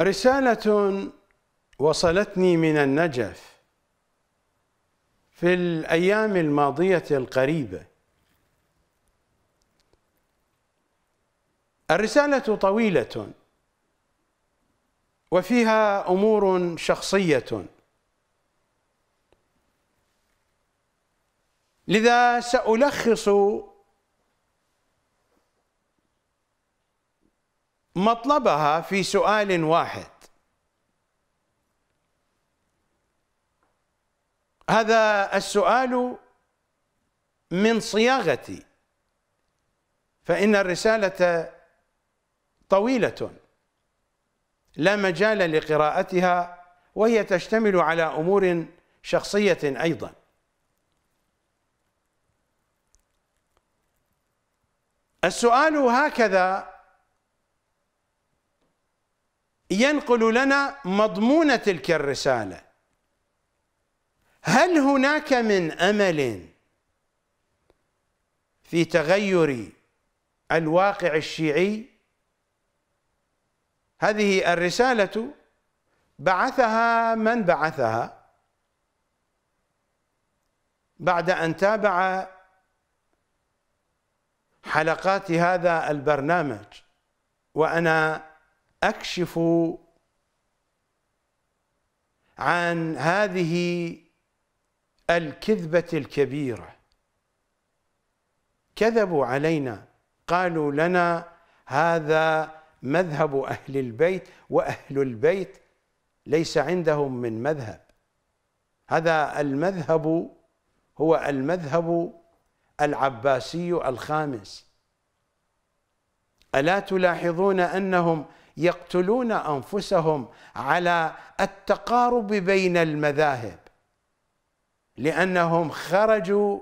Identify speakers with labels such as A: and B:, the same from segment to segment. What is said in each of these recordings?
A: رسالة وصلتني من النجف في الأيام الماضية القريبة الرسالة طويلة وفيها أمور شخصية لذا سألخص مطلبها في سؤال واحد هذا السؤال من صياغتي فإن الرسالة طويلة لا مجال لقراءتها وهي تشتمل على أمور شخصية أيضا السؤال هكذا ينقل لنا مضمون تلك الرسالة هل هناك من أمل في تغير الواقع الشيعي هذه الرسالة بعثها من بعثها بعد أن تابع حلقات هذا البرنامج وأنا اكشف عن هذه الكذبه الكبيره كذبوا علينا قالوا لنا هذا مذهب اهل البيت واهل البيت ليس عندهم من مذهب هذا المذهب هو المذهب العباسي الخامس الا تلاحظون انهم يقتلون انفسهم على التقارب بين المذاهب لانهم خرجوا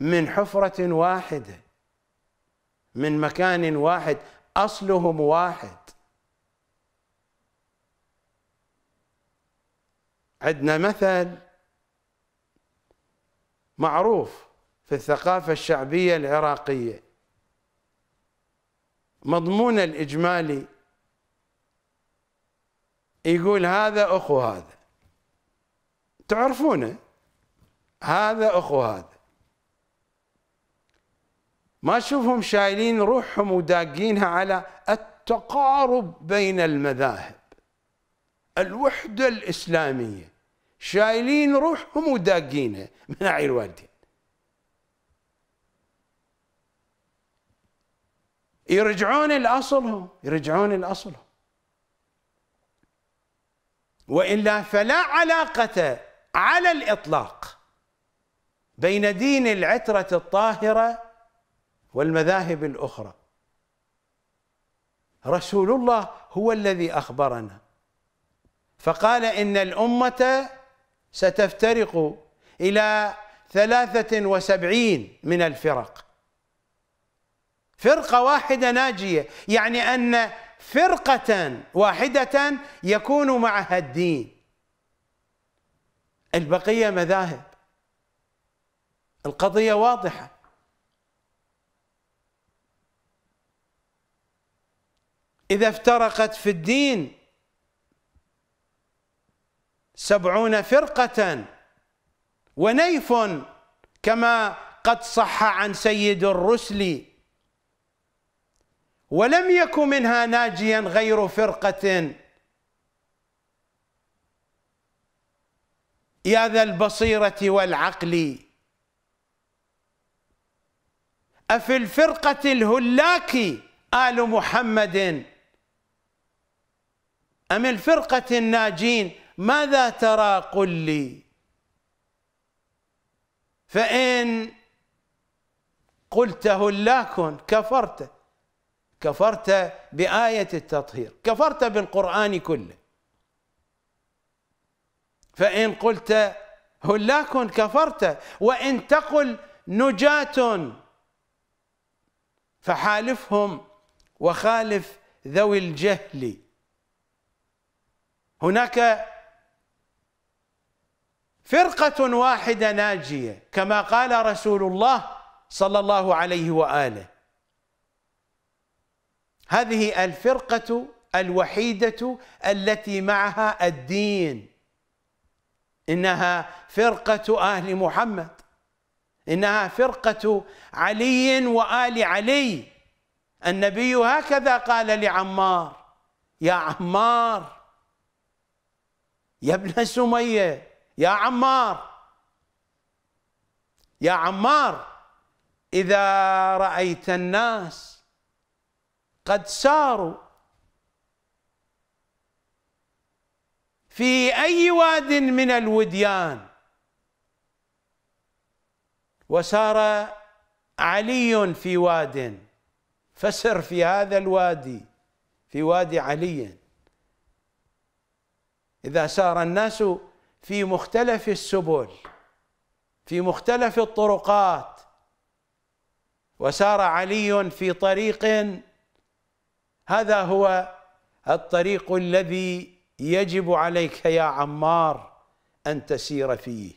A: من حفره واحده من مكان واحد اصلهم واحد عندنا مثل معروف في الثقافه الشعبيه العراقيه مضمون الإجمالي يقول هذا أخو هذا تعرفونه هذا أخو هذا ما تشوفهم شايلين روحهم وداقينها على التقارب بين المذاهب الوحدة الإسلامية شايلين روحهم وداقينها من عير والدي يرجعون لأصلهم يرجعون لأصلهم وإلا فلا علاقة على الإطلاق بين دين العترة الطاهرة والمذاهب الأخرى رسول الله هو الذي أخبرنا فقال إن الأمة ستفترق إلى ثلاثة وسبعين من الفرق فرقة واحدة ناجية يعني أن فرقة واحدة يكون معها الدين البقية مذاهب القضية واضحة إذا افترقت في الدين سبعون فرقة ونيف كما قد صح عن سيد الرسل ولم يك منها ناجيا غير فرقة يا ذا البصيرة والعقل أفي الفرقة الهلاك آل محمد أم الفرقة الناجين ماذا ترى قل لي فإن قلت هلاك كفرت كفرت بآية التطهير كفرت بالقرآن كله فإن قلت هلاك كفرت وإن تقل نجاة فحالفهم وخالف ذوي الجهل هناك فرقة واحدة ناجية كما قال رسول الله صلى الله عليه وآله هذه الفرقة الوحيدة التي معها الدين إنها فرقة أهل محمد إنها فرقة علي وآل علي النبي هكذا قال لعمار يا عمار يا ابن سمية يا عمار يا عمار إذا رأيت الناس قد ساروا في أي واد من الوديان وسار علي في واد فسر في هذا الوادي في وادي علي إذا سار الناس في مختلف السبل في مختلف الطرقات وسار علي في طريق هذا هو الطريق الذي يجب عليك يا عمار أن تسير فيه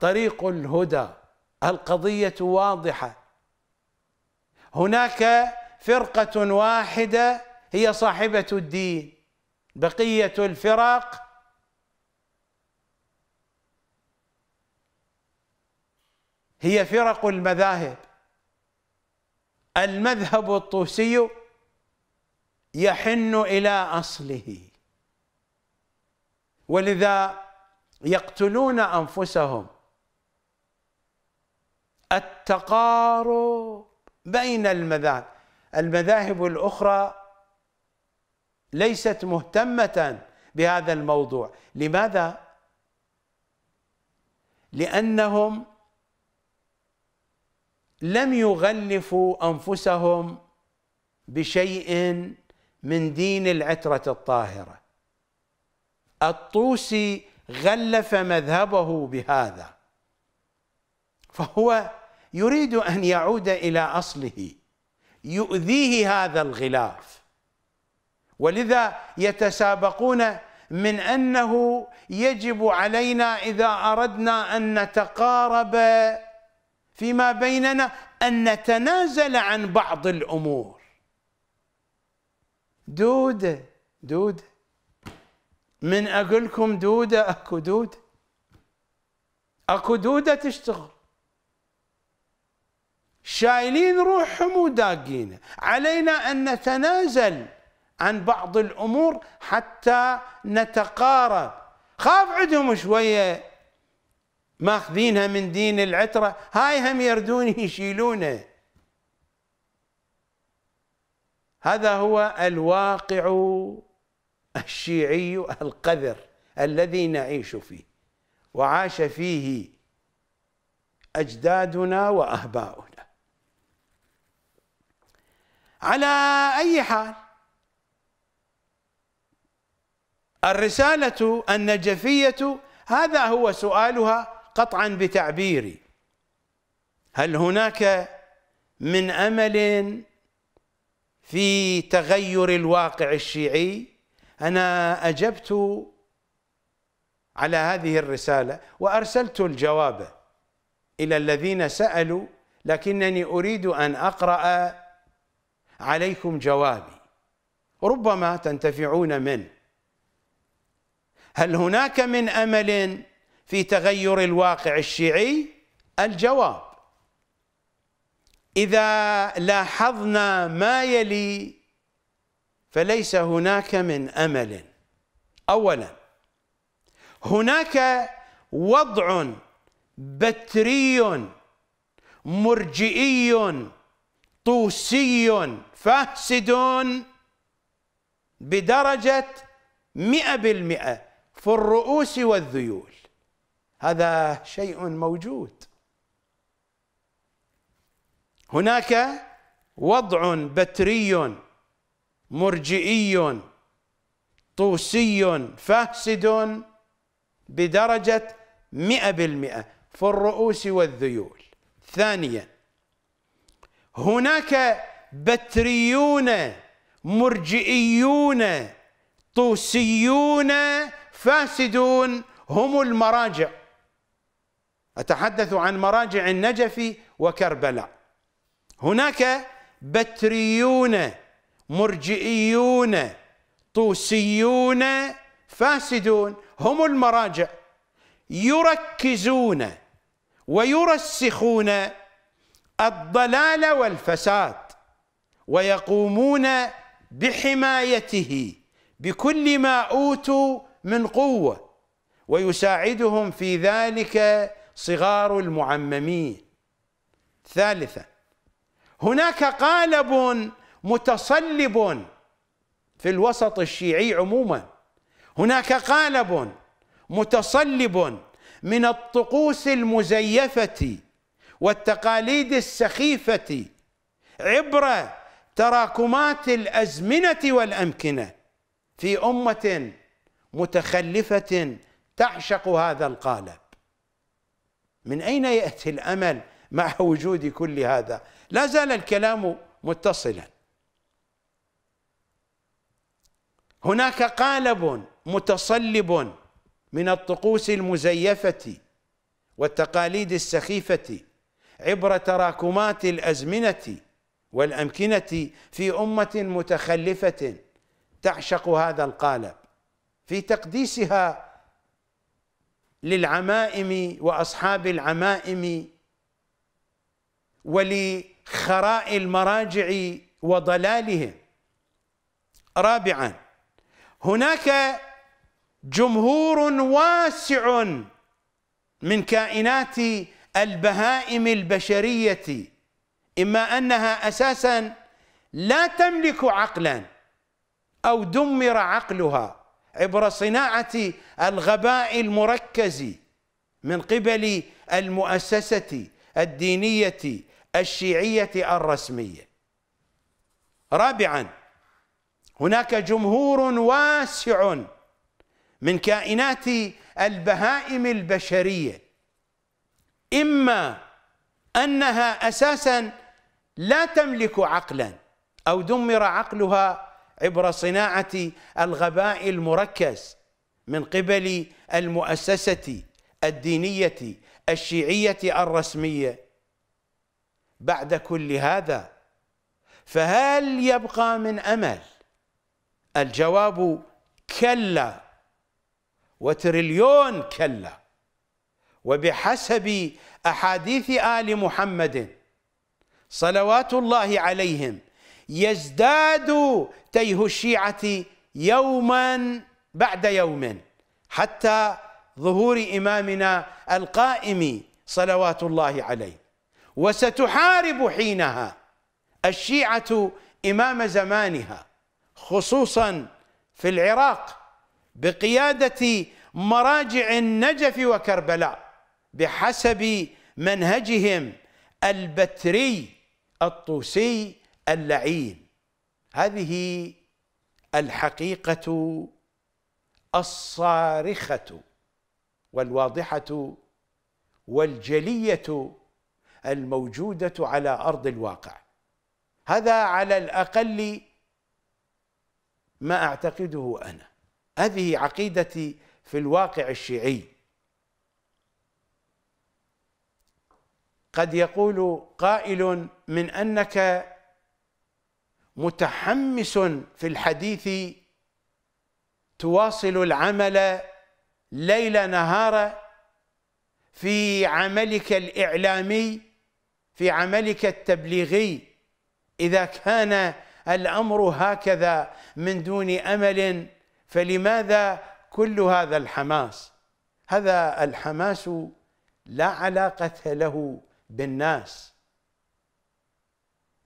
A: طريق الهدى القضية واضحة هناك فرقة واحدة هي صاحبة الدين بقية الفرق هي فرق المذاهب المذهب الطوسي يحن إلى أصله ولذا يقتلون أنفسهم التقارب بين المذاهب المذاهب الأخرى ليست مهتمة بهذا الموضوع لماذا؟ لأنهم لم يغلفوا انفسهم بشيء من دين العتره الطاهره الطوسي غلف مذهبه بهذا فهو يريد ان يعود الى اصله يؤذيه هذا الغلاف ولذا يتسابقون من انه يجب علينا اذا اردنا ان نتقارب فيما بيننا أن نتنازل عن بعض الأمور دودة دودة من أقول لكم دودة أكو دودة أكو دودة تشتغل شايلين روحهم وداقينا علينا أن نتنازل عن بعض الأمور حتى نتقارب خاف عندهم شوية ماخذينها من دين العترة هاي هم يردون يشيلونه هذا هو الواقع الشيعي القذر الذي نعيش فيه وعاش فيه أجدادنا وأهباؤنا على أي حال الرسالة النجفية هذا هو سؤالها قطعا بتعبيري هل هناك من امل في تغير الواقع الشيعي انا اجبت على هذه الرساله وارسلت الجواب الى الذين سالوا لكنني اريد ان اقرا عليكم جوابي ربما تنتفعون منه هل هناك من امل في تغير الواقع الشيعي الجواب إذا لاحظنا ما يلي فليس هناك من أمل أولا هناك وضع بتري مرجئي طوسي فاسد بدرجة مئة بالمئة في الرؤوس والذيول هذا شيء موجود هناك وضع بتري مرجئي طوسي فاسد بدرجة مئة بالمئة في الرؤوس والذيول ثانيا هناك بتريون مرجئيون طوسيون فاسدون هم المراجع أتحدث عن مراجع النجف وكربلاء هناك بتريون مرجئيون طوسيون فاسدون هم المراجع يركزون ويرسخون الضلال والفساد ويقومون بحمايته بكل ما اوتوا من قوه ويساعدهم في ذلك صغار المعممين ثالثا هناك قالب متصلب في الوسط الشيعي عموما هناك قالب متصلب من الطقوس المزيفه والتقاليد السخيفه عبر تراكمات الازمنه والامكنه في امه متخلفه تعشق هذا القالب من أين يأتي الأمل مع وجود كل هذا لا زال الكلام متصلا هناك قالب متصلب من الطقوس المزيفة والتقاليد السخيفة عبر تراكمات الأزمنة والأمكنة في أمة متخلفة تعشق هذا القالب في تقديسها للعمائم واصحاب العمائم ولخراء المراجع وضلالهم رابعا هناك جمهور واسع من كائنات البهائم البشريه اما انها اساسا لا تملك عقلا او دمر عقلها عبر صناعة الغباء المركز من قبل المؤسسة الدينية الشيعية الرسمية رابعا هناك جمهور واسع من كائنات البهائم البشرية إما أنها أساسا لا تملك عقلا أو دمر عقلها عبر صناعة الغباء المركز من قبل المؤسسة الدينية الشيعية الرسمية بعد كل هذا فهل يبقى من أمل الجواب كلا وتريليون كلا وبحسب أحاديث آل محمد صلوات الله عليهم يزداد تيه الشيعة يوما بعد يوم حتى ظهور إمامنا القائم صلوات الله عليه وستحارب حينها الشيعة إمام زمانها خصوصا في العراق بقيادة مراجع النجف وكربلاء بحسب منهجهم البتري الطوسي اللعين هذه الحقيقة الصارخة والواضحة والجلية الموجودة على أرض الواقع هذا على الأقل ما أعتقده أنا هذه عقيدتي في الواقع الشيعي قد يقول قائل من أنك متحمس في الحديث تواصل العمل ليل نهار في عملك الإعلامي في عملك التبليغي إذا كان الأمر هكذا من دون أمل فلماذا كل هذا الحماس هذا الحماس لا علاقة له بالناس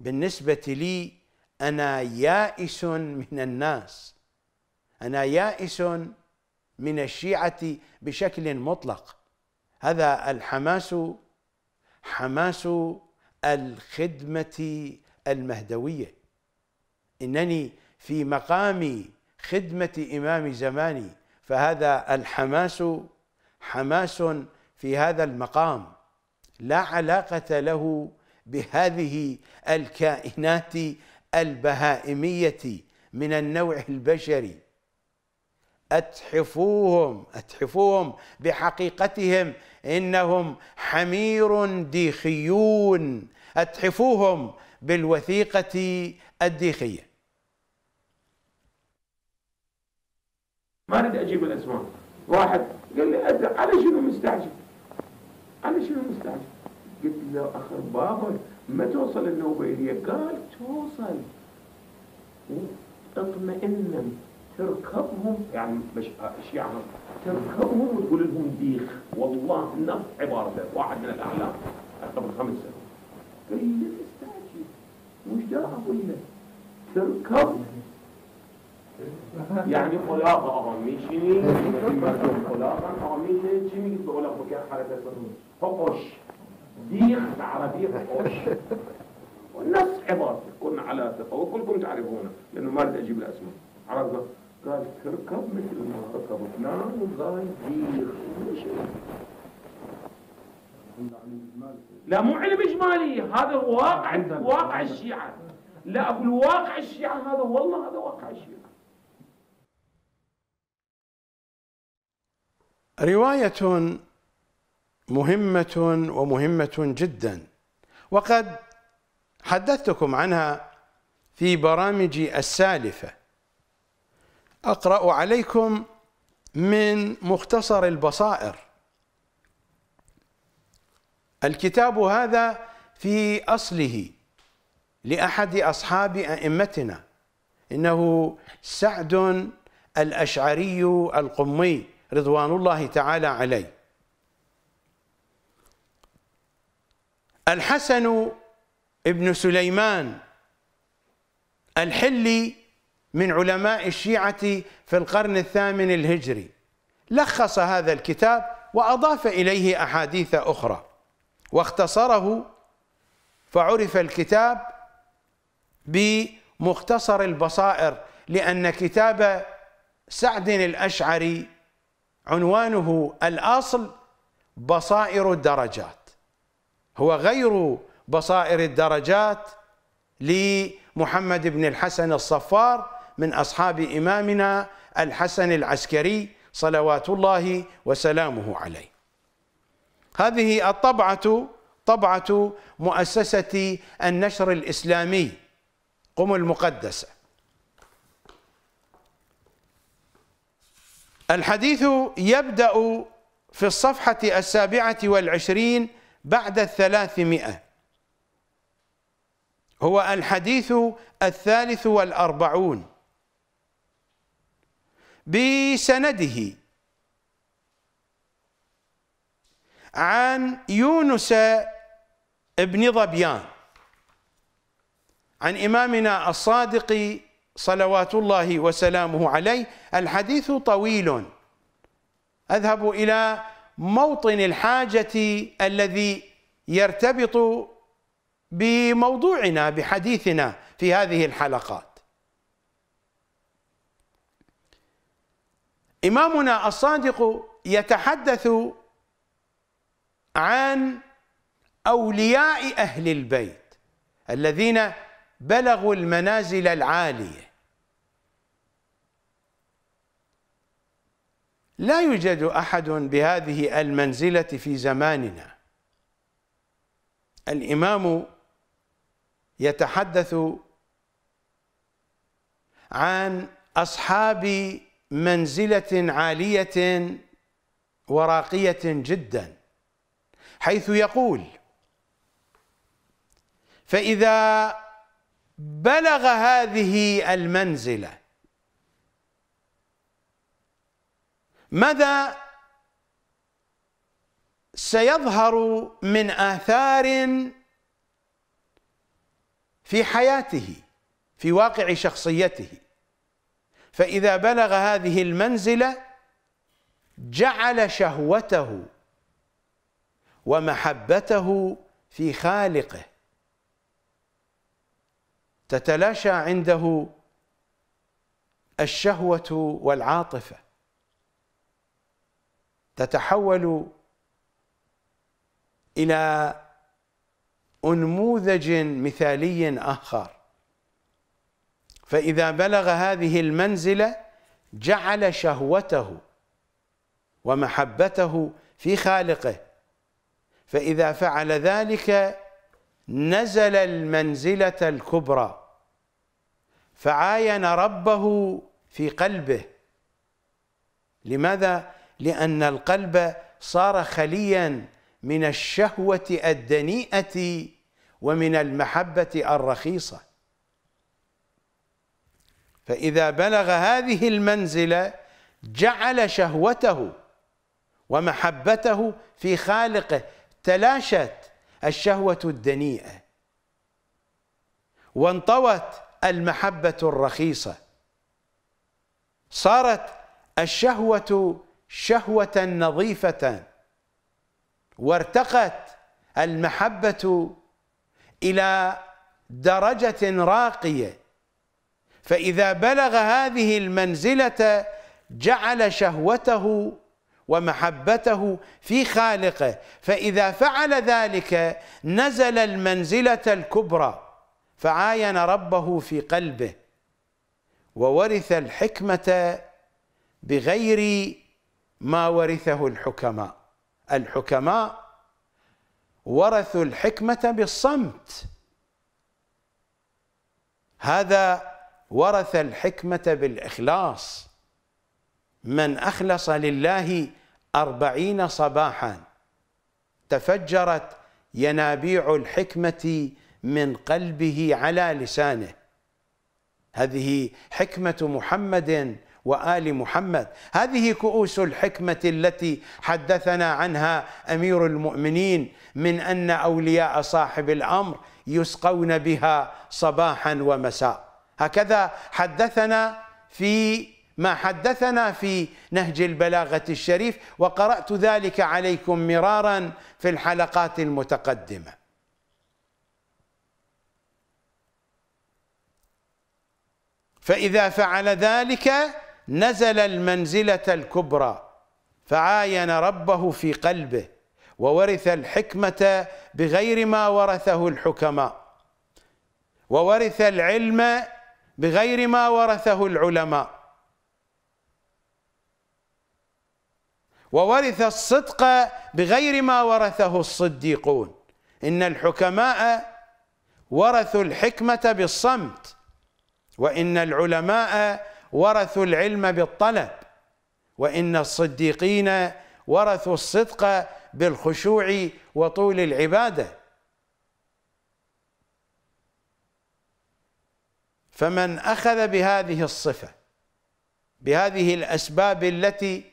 A: بالنسبة لي انا يائس من الناس انا يائس من الشيعه بشكل مطلق هذا الحماس حماس الخدمه المهدويه انني في مقام خدمه امام زماني فهذا الحماس حماس في هذا المقام لا علاقه له بهذه الكائنات البهائمية من النوع البشري أتحفوهم أتحفوهم بحقيقتهم إنهم حمير ديخيون أتحفوهم بالوثيقة الديخية ما اريد اجيب الاسماء واحد قال لي على شنو مستعجل على شنو مستعجل قلت له اخر بابك ما توصل النوبة إلي قال توصل اطمئنا تركبهم يعني مش يعني تركبهم وتقول لهم ديخ والله نفس عبارته واحد من الاعلام قبل خمس سنوات قال لي لا تستعجل مش ده اقول لك تركب يعني خلاقة آه، أغميشني آه، خلاقة آه، أغميشني جميل يقول لك حركة صدور فقش ديخ على ديخ قش والناس عباط كنا على ثقة وكلكم تعرفونه لأنه ما رد أجيب الأسماء عرفنا قال تركب مثل ما ركب فلان وقال ديخ مش لا مو علم إجمالي هذا واقع واقع الشيعة لا أقول واقع الشيعة هذا والله هذا واقع الشيعة رواية مهمة ومهمة جدا وقد حدثتكم عنها في برامجي السالفة أقرأ عليكم من مختصر البصائر الكتاب هذا في أصله لأحد أصحاب أئمتنا إنه سعد الأشعري القمي رضوان الله تعالى عليه الحسن ابن سليمان الحلي من علماء الشيعة في القرن الثامن الهجري لخص هذا الكتاب وأضاف إليه أحاديث أخرى واختصره فعرف الكتاب بمختصر البصائر لأن كتاب سعد الأشعري عنوانه الأصل بصائر الدرجات هو غير بصائر الدرجات لمحمد بن الحسن الصفار من أصحاب إمامنا الحسن العسكري صلوات الله وسلامه عليه هذه الطبعة طبعة مؤسسة النشر الإسلامي قم المقدسة الحديث يبدأ في الصفحة السابعة والعشرين بعد الثلاثمائة هو الحديث الثالث والأربعون بسنده عن يونس بن ظبيان عن إمامنا الصادق صلوات الله وسلامه عليه الحديث طويل أذهب إلى موطن الحاجة الذي يرتبط بموضوعنا بحديثنا في هذه الحلقات إمامنا الصادق يتحدث عن أولياء أهل البيت الذين بلغوا المنازل العالية لا يوجد أحد بهذه المنزلة في زماننا الإمام يتحدث عن أصحاب منزلة عالية وراقية جدا حيث يقول فإذا بلغ هذه المنزله ماذا سيظهر من آثار في حياته في واقع شخصيته فإذا بلغ هذه المنزلة جعل شهوته ومحبته في خالقه تتلاشى عنده الشهوة والعاطفة تتحول إلى أنموذج مثالي آخر فإذا بلغ هذه المنزلة جعل شهوته ومحبته في خالقه فإذا فعل ذلك نزل المنزلة الكبرى فعاين ربه في قلبه لماذا؟ لأن القلب صار خليا من الشهوة الدنيئة ومن المحبة الرخيصة فإذا بلغ هذه المنزلة جعل شهوته ومحبته في خالقه تلاشت الشهوة الدنيئة وانطوت المحبة الرخيصة صارت الشهوة شهوة نظيفة وارتقت المحبة إلى درجة راقية فإذا بلغ هذه المنزلة جعل شهوته ومحبته في خالقه فإذا فعل ذلك نزل المنزلة الكبرى فعاين ربه في قلبه وورث الحكمة بغير ما ورثه الحكماء الحكماء ورثوا الحكمة بالصمت هذا ورث الحكمة بالإخلاص من أخلص لله أربعين صباحا تفجرت ينابيع الحكمة من قلبه على لسانه هذه حكمة محمد وال محمد هذه كؤوس الحكمه التي حدثنا عنها امير المؤمنين من ان اولياء صاحب الامر يسقون بها صباحا ومساء هكذا حدثنا في ما حدثنا في نهج البلاغه الشريف وقرات ذلك عليكم مرارا في الحلقات المتقدمه فاذا فعل ذلك نزل المنزلة الكبرى فعاين ربه في قلبه وورث الحكمة بغير ما ورثه الحكماء وورث العلم بغير ما ورثه العلماء وورث الصدق بغير ما ورثه الصديقون إن الحكماء ورثوا الحكمة بالصمت وإن العلماء ورثوا العلم بالطلب وإن الصديقين ورثوا الصدق بالخشوع وطول العباده فمن اخذ بهذه الصفه بهذه الاسباب التي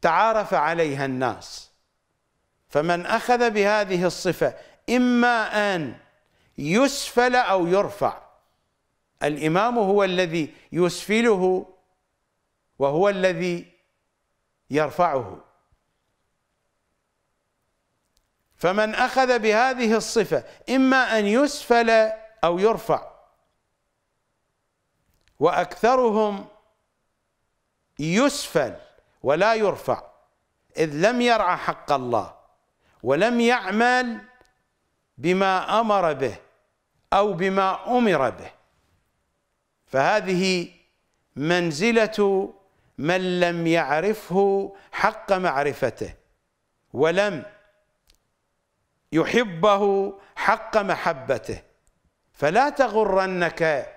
A: تعارف عليها الناس فمن اخذ بهذه الصفه اما ان يسفل او يرفع الإمام هو الذي يسفله وهو الذي يرفعه فمن أخذ بهذه الصفة إما أن يسفل أو يرفع وأكثرهم يسفل ولا يرفع إذ لم يرعى حق الله ولم يعمل بما أمر به أو بما أمر به فهذه منزلة من لم يعرفه حق معرفته ولم يحبه حق محبته فلا تغرنك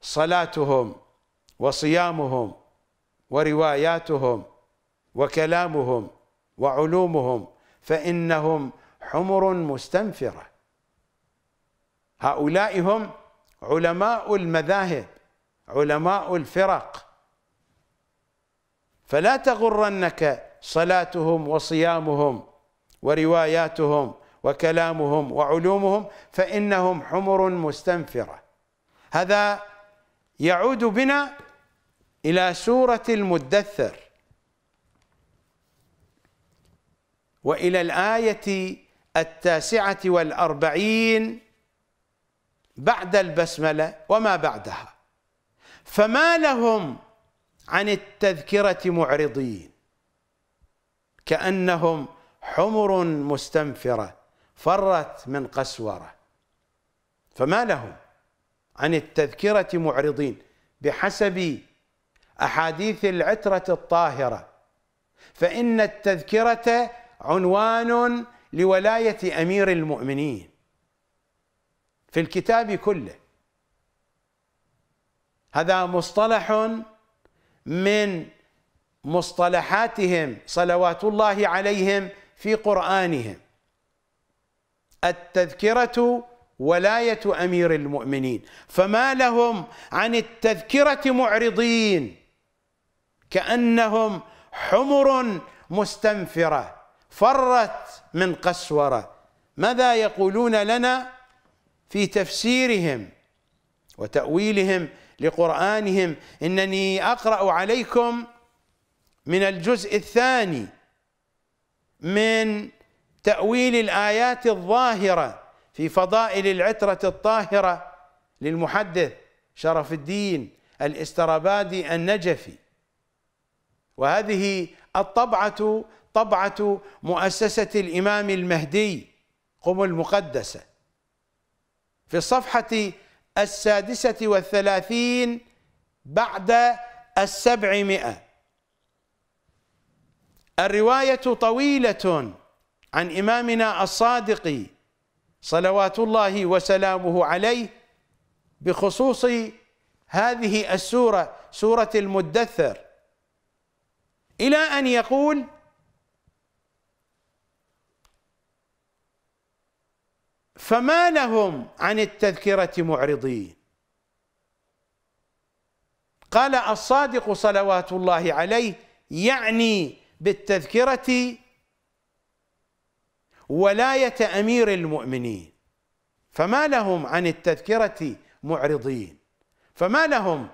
A: صلاتهم وصيامهم ورواياتهم وكلامهم وعلومهم فإنهم حمر مستنفرة هؤلاء هم علماء المذاهب علماء الفرق فلا تغرنك صلاتهم وصيامهم ورواياتهم وكلامهم وعلومهم فإنهم حمر مستنفرة هذا يعود بنا إلى سورة المدثر وإلى الآية التاسعة والأربعين بعد البسملة وما بعدها فما لهم عن التذكرة معرضين كأنهم حمر مستنفرة فرت من قسورة فما لهم عن التذكرة معرضين بحسب أحاديث العترة الطاهرة فإن التذكرة عنوان لولاية أمير المؤمنين في الكتاب كله هذا مصطلح من مصطلحاتهم صلوات الله عليهم في قرآنهم التذكرة ولاية أمير المؤمنين فما لهم عن التذكرة معرضين كأنهم حمر مستنفرة فرت من قسورة ماذا يقولون لنا في تفسيرهم وتأويلهم لقرآنهم إنني أقرأ عليكم من الجزء الثاني من تأويل الآيات الظاهرة في فضائل العترة الطاهرة للمحدث شرف الدين الاسترابادي النجفي وهذه الطبعة طبعة مؤسسة الإمام المهدي قم المقدسة في الصفحة السادسة والثلاثين بعد السبعمائة الرواية طويلة عن إمامنا الصادق صلوات الله وسلامه عليه بخصوص هذه السورة سورة المدثر إلى أن يقول فما لهم عن التذكرة معرضين قال الصادق صلوات الله عليه يعني بالتذكرة ولاية أمير المؤمنين فما لهم عن التذكرة معرضين فما لهم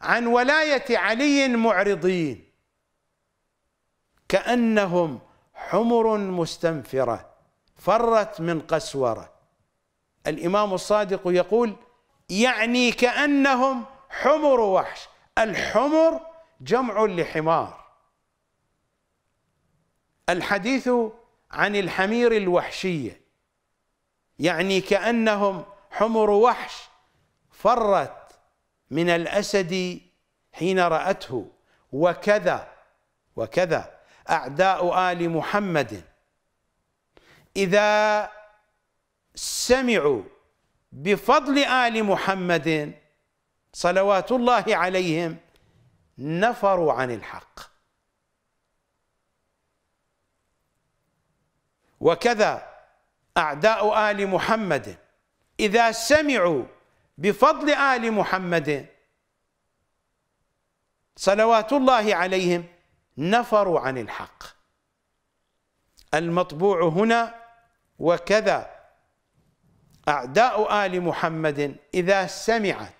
A: عن ولاية علي معرضين كأنهم حمر مستنفره فرت من قسوره الامام الصادق يقول يعني كانهم حمر وحش الحمر جمع لحمار الحديث عن الحمير الوحشيه يعني كانهم حمر وحش فرت من الاسد حين راته وكذا وكذا اعداء ال محمد إذا سمعوا بفضل آل محمد صلوات الله عليهم نفروا عن الحق وكذا أعداء آل محمد إذا سمعوا بفضل آل محمد صلوات الله عليهم نفروا عن الحق المطبوع هنا وكذا أعداء آل محمد إذا سمعت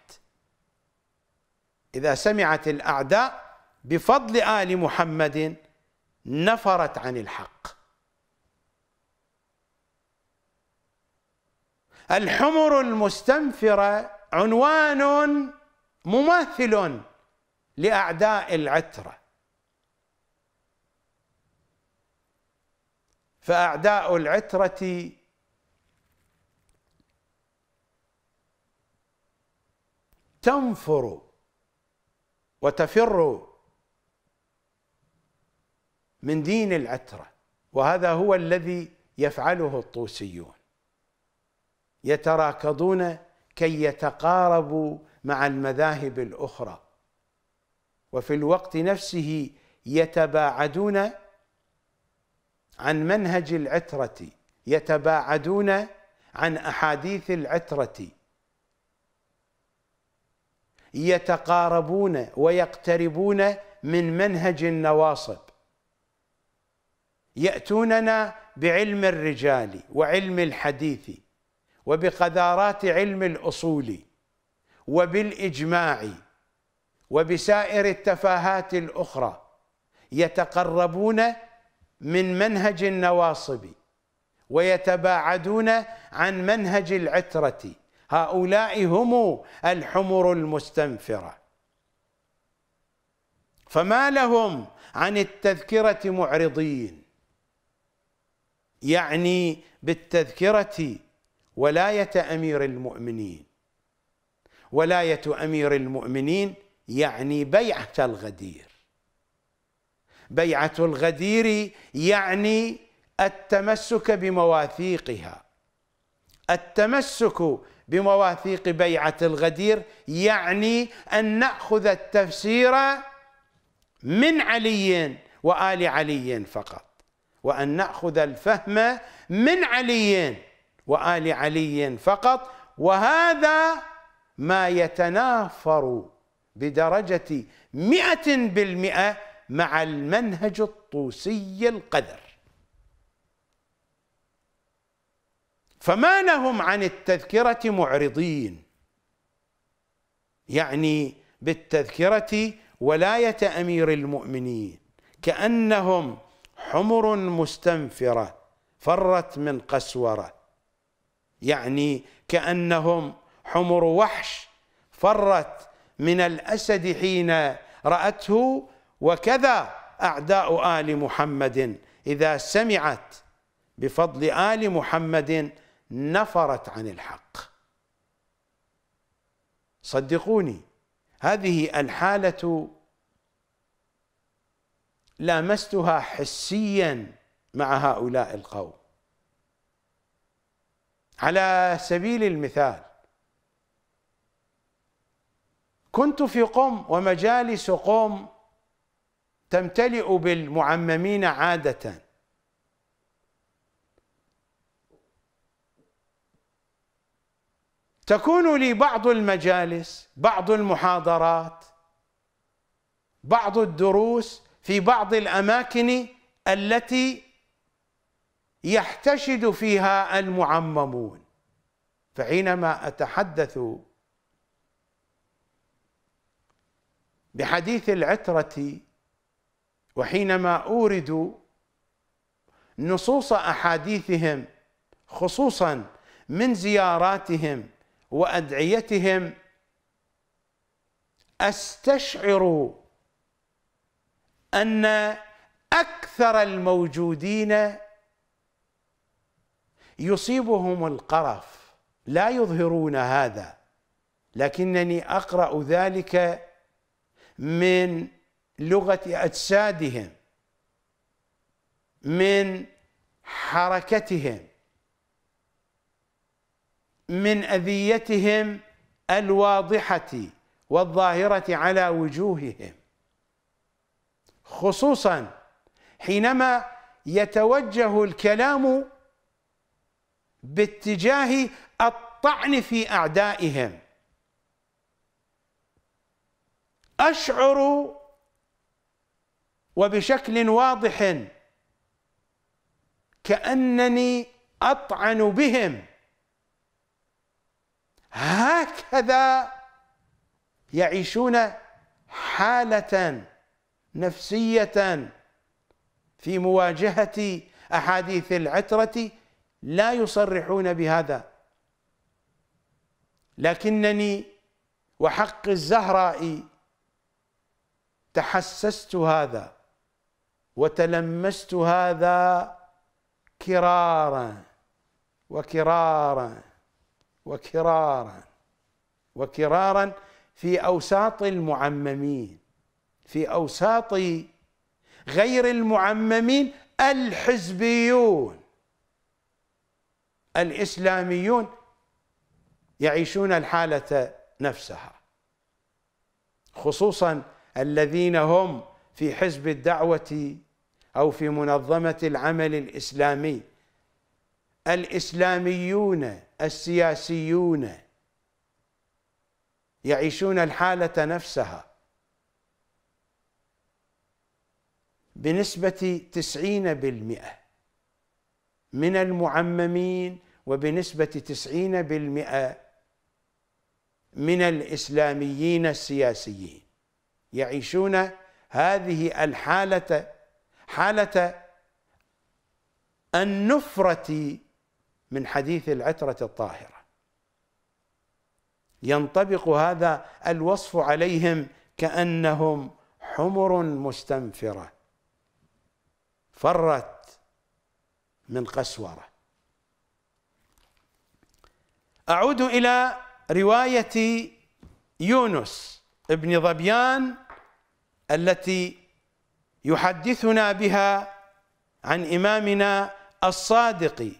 A: إذا سمعت الأعداء بفضل آل محمد نفرت عن الحق الحمر المستنفرة عنوان مماثل لأعداء العترة فأعداء العترة تنفر وتفر من دين العترة وهذا هو الذي يفعله الطوسيون يتراكضون كي يتقاربوا مع المذاهب الأخرى وفي الوقت نفسه يتباعدون عن منهج العترة يتباعدون عن أحاديث العترة يتقاربون ويقتربون من منهج النواصب يأتوننا بعلم الرجال وعلم الحديث وبقذارات علم الأصول وبالإجماع وبسائر التفاهات الأخرى يتقربون من منهج النواصب ويتباعدون عن منهج العترة هؤلاء هم الحمر المستنفرة فما لهم عن التذكرة معرضين يعني بالتذكرة ولاية أمير المؤمنين ولاية أمير المؤمنين يعني بيعة الغدير بيعه الغدير يعني التمسك بمواثيقها التمسك بمواثيق بيعه الغدير يعني ان ناخذ التفسير من علي وال علي فقط وان ناخذ الفهم من علي وال علي فقط وهذا ما يتنافر بدرجه مئه بالمئه مع المنهج الطوسي القذر فما لهم عن التذكرة معرضين يعني بالتذكرة ولاية أمير المؤمنين كأنهم حمر مستنفرة فرت من قسورة يعني كأنهم حمر وحش فرت من الأسد حين رأته وكذا أعداء آل محمد إذا سمعت بفضل آل محمد نفرت عن الحق صدقوني هذه الحالة لامستها حسيا مع هؤلاء القوم على سبيل المثال كنت في قم ومجالس قم تمتلئ بالمعممين عادة تكون لي بعض المجالس بعض المحاضرات بعض الدروس في بعض الأماكن التي يحتشد فيها المعممون فحينما أتحدث بحديث العترة وحينما اوردوا نصوص احاديثهم خصوصا من زياراتهم وادعيتهم استشعر ان اكثر الموجودين يصيبهم القرف لا يظهرون هذا لكنني اقرا ذلك من لغة أجسادهم من حركتهم من أذيتهم الواضحة والظاهرة على وجوههم خصوصا حينما يتوجه الكلام باتجاه الطعن في أعدائهم أشعر وبشكل واضح كانني اطعن بهم هكذا يعيشون حاله نفسيه في مواجهه احاديث العتره لا يصرحون بهذا لكنني وحق الزهراء تحسست هذا وتلمست هذا كرارا وكرارا وكرارا وكرارا في أوساط المعممين في أوساط غير المعممين الحزبيون الإسلاميون يعيشون الحالة نفسها خصوصا الذين هم في حزب الدعوة أو في منظمة العمل الإسلامي الإسلاميون السياسيون يعيشون الحالة نفسها بنسبة تسعين بالمئة من المعممين وبنسبة تسعين بالمئة من الإسلاميين السياسيين يعيشون هذه الحالة حالة النفرة من حديث العترة الطاهرة ينطبق هذا الوصف عليهم كأنهم حمر مستنفرة فرت من قسورة أعود إلى رواية يونس ابن ظبيان التي يحدثنا بها عن إمامنا الصادق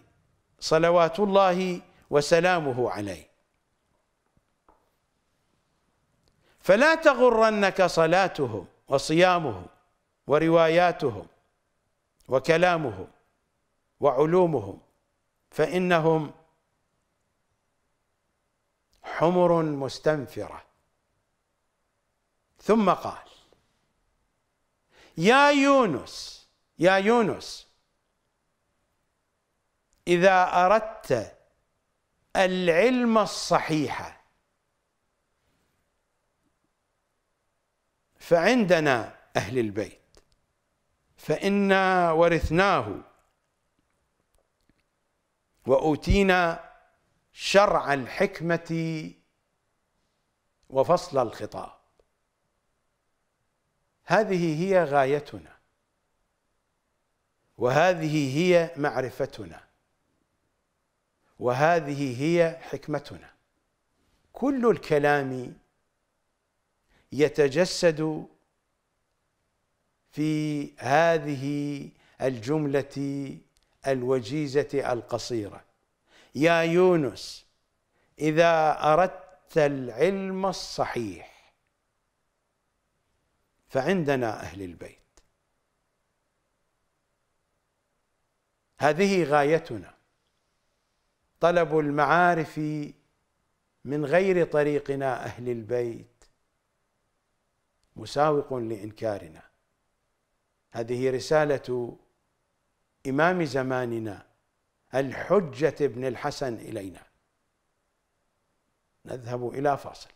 A: صلوات الله وسلامه عليه فلا تغرنك صلاتهم وصيامهم ورواياتهم وكلامهم وعلومهم فإنهم حمر مستنفرة ثم قال يا يونس يا يونس إذا أردت العلم الصحيح فعندنا أهل البيت فإنا ورثناه وأوتينا شرع الحكمة وفصل الخطاب هذه هي غايتنا وهذه هي معرفتنا وهذه هي حكمتنا كل الكلام يتجسد في هذه الجمله الوجيزه القصيره يا يونس اذا اردت العلم الصحيح فعندنا أهل البيت هذه غايتنا طلب المعارف من غير طريقنا أهل البيت مساوق لإنكارنا هذه رسالة إمام زماننا الحجة ابن الحسن إلينا نذهب إلى فاصل